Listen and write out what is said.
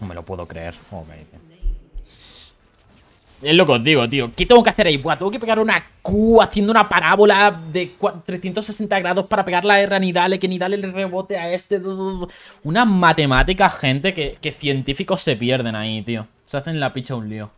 No me lo puedo creer. es lo que os digo, tío. ¿Qué tengo que hacer ahí? Buah, tengo que pegar una Q haciendo una parábola de 360 grados para pegar la R a Nidale, que dale le rebote a este. Una matemática, gente, que, que científicos se pierden ahí, tío. Se hacen la picha un lío.